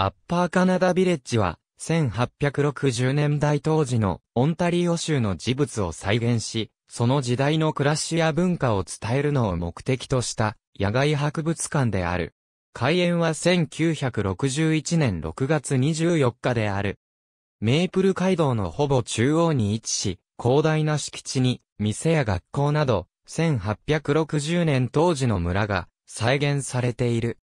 アッパーカナダビレッジは、1860年代当時のオンタリオ州の事物を再現し、その時代の暮らしや文化を伝えるのを目的とした野外博物館である。開園は1961年6月24日である。メープル街道のほぼ中央に位置し、広大な敷地に店や学校など1860年当時の村が再現されている。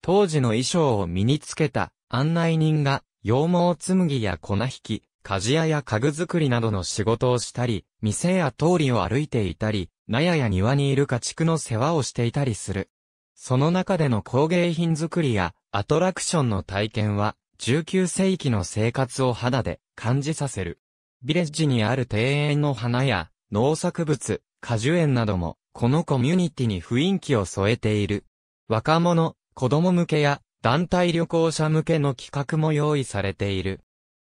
当時の衣装を身につけた案内人が、羊毛紬や粉引き、鍛冶屋や家具作りなどの仕事をしたり、店や通りを歩いていたり、納屋や庭にいる家畜の世話をしていたりする。その中での工芸品作りやアトラクションの体験は、19世紀の生活を肌で感じさせる。ビレッジにある庭園の花や農作物、果樹園なども、このコミュニティに雰囲気を添えている。若者、子供向けや団体旅行者向けの企画も用意されている。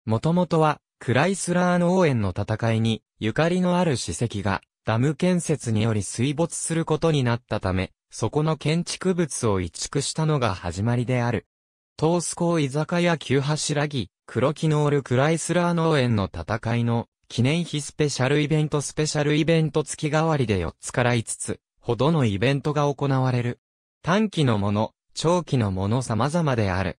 もともとは、クライスラー農園の戦いに、ゆかりのある史跡が、ダム建設により水没することになったため、そこの建築物を移築したのが始まりである。トースコー居酒屋旧柱木、黒木ノールクライスラー農園の戦いの記念碑スペシャルイベントスペシャルイベント月替わりで4つから5つほどのイベントが行われる。短期のもの、長期のもの様々である。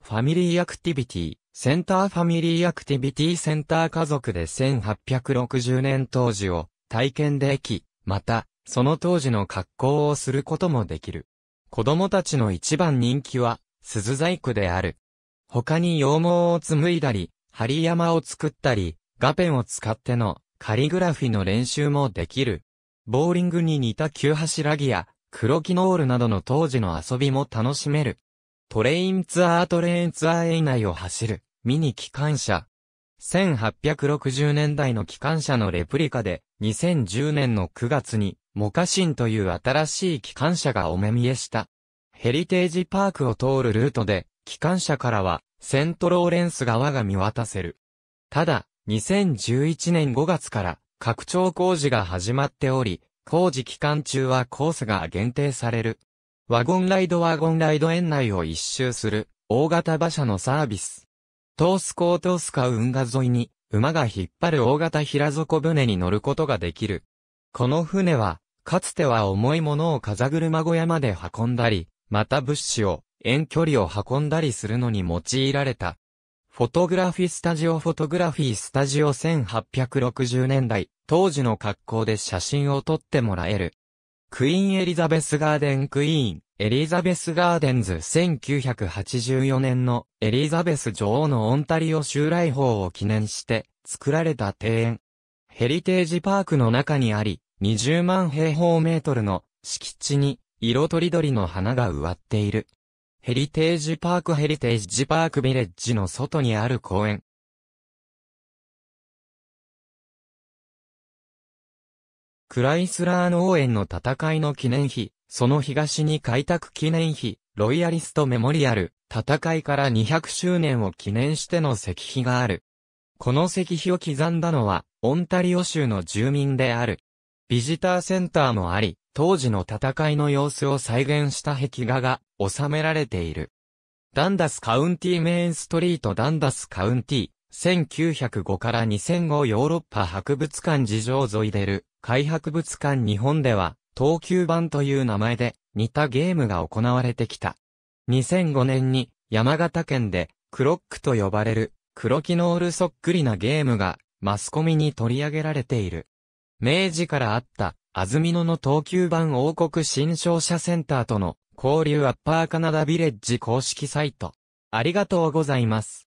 ファミリーアクティビティ、センターファミリーアクティビティセンター家族で1860年当時を体験でき、また、その当時の格好をすることもできる。子供たちの一番人気は、鈴細工である。他に羊毛を紡いだり、針山を作ったり、画ペンを使ってのカリグラフィの練習もできる。ボーリングに似た急柱木やクロキノールなどの当時の遊びも楽しめる。トレインツアートレインツアー営内を走る、ミニ機関車。1860年代の機関車のレプリカで、2010年の9月に、モカシンという新しい機関車がお目見えした。ヘリテージパークを通るルートで、機関車からは、セントローレンス川が見渡せる。ただ、2011年5月から、拡張工事が始まっており、工事期間中はコースが限定される。ワゴンライドワゴンライド園内を一周する大型馬車のサービス。トースコートースカ運河沿いに馬が引っ張る大型平底船に乗ることができる。この船は、かつては重いものを風車小屋まで運んだり、また物資を遠距離を運んだりするのに用いられた。フォトグラフィスタジオフォトグラフィースタジオ1860年代、当時の格好で写真を撮ってもらえる。クイーンエリザベスガーデンクイーン、エリザベスガーデンズ1984年のエリザベス女王のオンタリオ襲来法を記念して作られた庭園。ヘリテージパークの中にあり、20万平方メートルの敷地に色とりどりの花が植わっている。ヘリテージパークヘリテージパークビレッジの外にある公園、クライスラー農園の戦いの記念碑、その東に開拓記念碑、ロイヤリストメモリアル、戦いから200周年を記念しての石碑がある。この石碑を刻んだのは、オンタリオ州の住民である。ビジターセンターもあり、当時の戦いの様子を再現した壁画が収められている。ダンダスカウンティメインストリートダンダスカウンティ、1905から2005ヨーロッパ博物館事情沿い出る、海博物館日本では、東急版という名前で、似たゲームが行われてきた。2005年に、山形県で、クロックと呼ばれる、黒キノールそっくりなゲームが、マスコミに取り上げられている。明治からあった、安曇野の東急版王国新商社センターとの、交流アッパーカナダビレッジ公式サイト。ありがとうございます。